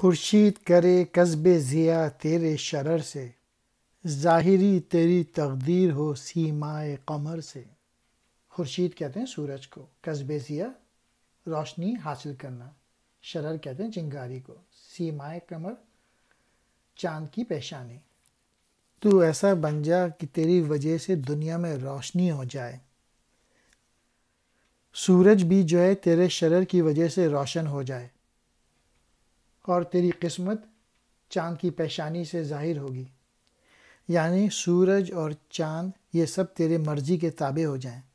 खुर्शीद करे कस्ब ज़िया तेरे शरर से ज़ाहिरी तेरी तकदीर हो सीमाए कमर से खुर्शीद कहते हैं सूरज को कस्ब ज़िया रोशनी हासिल करना शरर कहते हैं चिंगारी को सीमाए कमर चांद की पेशानी तू ऐसा बन जा कि तेरी वजह से दुनिया में रोशनी हो जाए सूरज भी जो है तेरे शरर की वजह से रोशन हो जाए और तेरी किस्मत चांद की पेशानी से जाहिर होगी यानी सूरज और चांद ये सब तेरे मर्जी के ताबे हो जाएं